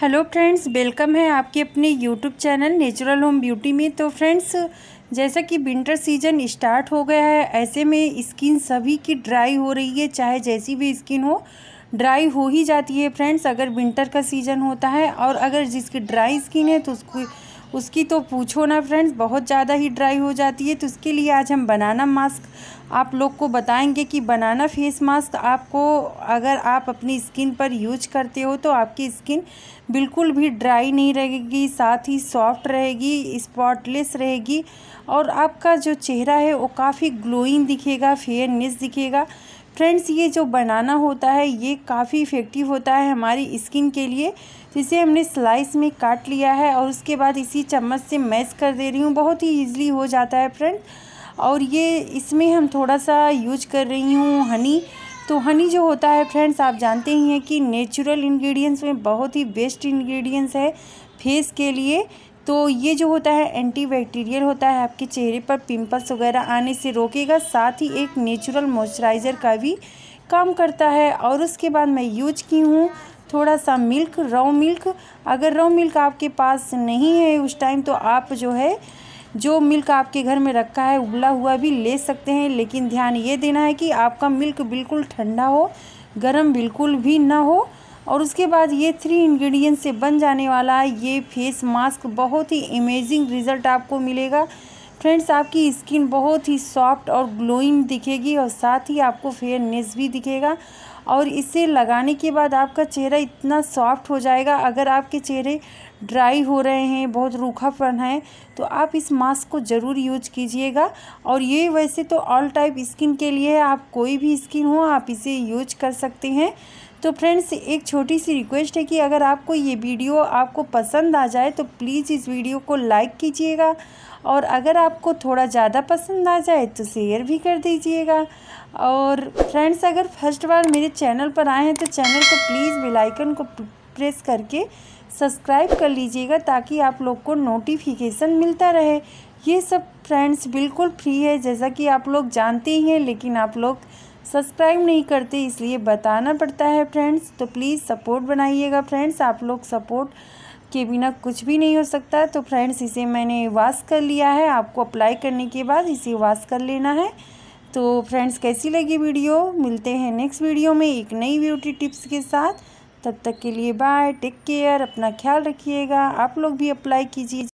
hello friends welcome है आपके अपने YouTube channel natural home beauty में तो फ्रेंड्स जैसा कि विंटर सीजन स्टार्ट हो गया है ऐसे में स्किन सभी की ड्राई हो रही है चाहे जैसी भी स्किन हो ड्राई हो ही जाती है फ्रेंड्स अगर विंटर का सीज़न होता है और अगर जिसकी ड्राई स्किन है तो उसको उसकी तो पूछो ना फ्रेंड्स बहुत ज़्यादा ही ड्राई हो जाती है तो उसके लिए आज हम बनाना मास्क आप लोग को बताएंगे कि बनाना फेस मास्क आपको अगर आप अपनी स्किन पर यूज करते हो तो आपकी स्किन बिल्कुल भी ड्राई नहीं रहेगी साथ ही सॉफ्ट रहेगी स्पॉटलेस रहेगी और आपका जो चेहरा है वो काफ़ी ग्लोइंग दिखेगा फेयरनेस दिखेगा फ्रेंड्स ये जो बनाना होता है ये काफ़ी इफ़ेक्टिव होता है हमारी स्किन के लिए जिसे हमने स्लाइस में काट लिया है और उसके बाद इसी चम्मच से मैस कर दे रही हूँ बहुत ही ईजिली हो जाता है फ्रेंड और ये इसमें हम थोड़ा सा यूज कर रही हूँ हनी तो हनी जो होता है फ्रेंड्स आप जानते ही हैं कि नेचुरल इंग्रेडिएंट्स में बहुत ही बेस्ट इंग्रेडिएंट्स है फेस के लिए तो ये जो होता है एंटी बैक्टीरियल होता है आपके चेहरे पर पिंपल्स वगैरह आने से रोकेगा साथ ही एक नेचुरल मॉइस्चराइज़र का भी काम करता है और उसके बाद मैं यूज की हूँ थोड़ा सा मिल्क रो मिल्क अगर रो मिल्क आपके पास नहीं है उस टाइम तो आप जो है जो मिल्क आपके घर में रखा है उबला हुआ भी ले सकते हैं लेकिन ध्यान ये देना है कि आपका मिल्क बिल्कुल ठंडा हो गर्म बिल्कुल भी ना हो और उसके बाद ये थ्री इंग्रेडिएंट से बन जाने वाला है ये फेस मास्क बहुत ही अमेजिंग रिज़ल्ट आपको मिलेगा फ्रेंड्स आपकी स्किन बहुत ही सॉफ्ट और ग्लोइंग दिखेगी और साथ ही आपको फेयरनेस भी दिखेगा और इसे लगाने के बाद आपका चेहरा इतना सॉफ्ट हो जाएगा अगर आपके चेहरे ड्राई हो रहे हैं बहुत रूखापन है तो आप इस मास्क को ज़रूर यूज कीजिएगा और ये वैसे तो ऑल टाइप स्किन के लिए आप कोई भी स्किन हो आप इसे यूज कर सकते हैं तो फ्रेंड्स एक छोटी सी रिक्वेस्ट है कि अगर आपको ये वीडियो आपको पसंद आ जाए तो प्लीज़ इस वीडियो को लाइक कीजिएगा और अगर आपको थोड़ा ज़्यादा पसंद आ जाए तो शेयर भी कर दीजिएगा और फ्रेंड्स अगर फर्स्ट बार मेरे चैनल पर आए हैं तो चैनल को प्लीज़ बेलाइकन को प्रेस करके सब्सक्राइब कर लीजिएगा ताकि आप लोग को नोटिफिकेशन मिलता रहे ये सब फ्रेंड्स बिल्कुल फ्री है जैसा कि आप लोग जानते ही हैं लेकिन आप लोग सब्सक्राइब नहीं करते इसलिए बताना पड़ता है फ्रेंड्स तो प्लीज़ सपोर्ट बनाइएगा फ्रेंड्स आप लोग सपोर्ट के बिना कुछ भी नहीं हो सकता तो फ्रेंड्स इसे मैंने वास कर लिया है आपको अप्लाई करने के बाद इसे वास कर लेना है तो फ्रेंड्स कैसी लगी वीडियो मिलते हैं नेक्स्ट वीडियो में एक नई ब्यूटी टिप्स के साथ तब तक के लिए बाय टेक केयर अपना ख्याल रखिएगा आप लोग भी अप्लाई कीजिए